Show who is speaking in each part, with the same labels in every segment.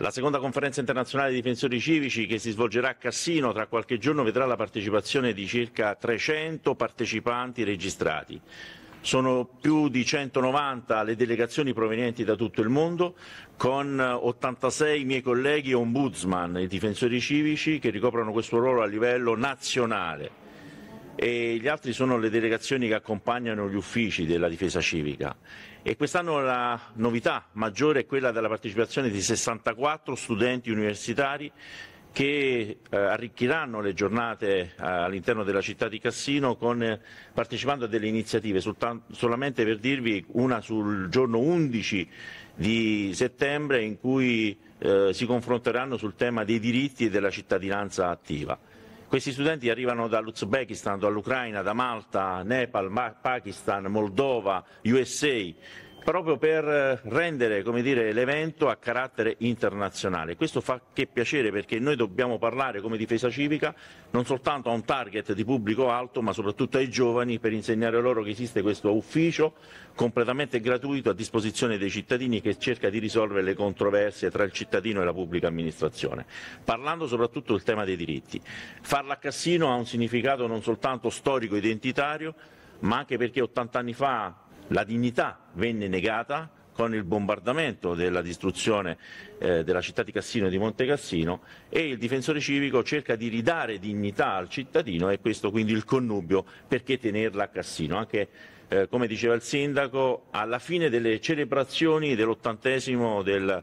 Speaker 1: La seconda conferenza internazionale dei difensori civici che si svolgerà a Cassino tra qualche giorno vedrà la partecipazione di circa 300 partecipanti registrati. Sono più di 190 le delegazioni provenienti da tutto il mondo, con 86 miei colleghi ombudsman e difensori civici che ricoprono questo ruolo a livello nazionale e gli altri sono le delegazioni che accompagnano gli uffici della difesa civica e quest'anno la novità maggiore è quella della partecipazione di 64 studenti universitari che eh, arricchiranno le giornate eh, all'interno della città di Cassino con, eh, partecipando a delle iniziative, soltanto, solamente per dirvi una sul giorno 11 di settembre in cui eh, si confronteranno sul tema dei diritti e della cittadinanza attiva. Questi studenti arrivano dall'Uzbekistan, dall'Ucraina, da Malta, Nepal, Pakistan, Moldova, USA, proprio per eh, rendere dire, l'evento a carattere internazionale. Questo fa che piacere perché noi dobbiamo parlare come difesa civica non soltanto a un target di pubblico alto ma soprattutto ai giovani per insegnare loro che esiste questo ufficio completamente gratuito a disposizione dei cittadini che cerca di risolvere le controversie tra il cittadino e la pubblica amministrazione, parlando soprattutto del tema dei diritti. Farla a Cassino ha un significato non soltanto storico-identitario ma anche perché 80 anni fa la dignità venne negata con il bombardamento della distruzione eh, della città di Cassino e di Monte Cassino e il difensore civico cerca di ridare dignità al cittadino e questo quindi il connubio perché tenerla a Cassino. Anche eh, come diceva il sindaco, alla fine delle celebrazioni dell'ottantesimo del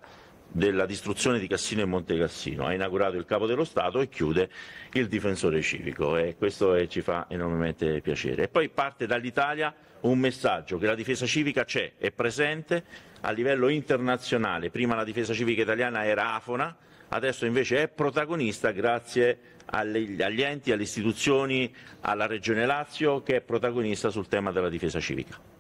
Speaker 1: della distruzione di Cassino e Monte Cassino. Ha inaugurato il capo dello Stato e chiude il difensore civico e questo è, eh, ci fa enormemente piacere. E poi parte dall'Italia un messaggio che la difesa civica c'è, è presente a livello internazionale. Prima la difesa civica italiana era afona, adesso invece è protagonista grazie agli, agli enti, alle istituzioni, alla Regione Lazio che è protagonista sul tema della difesa civica.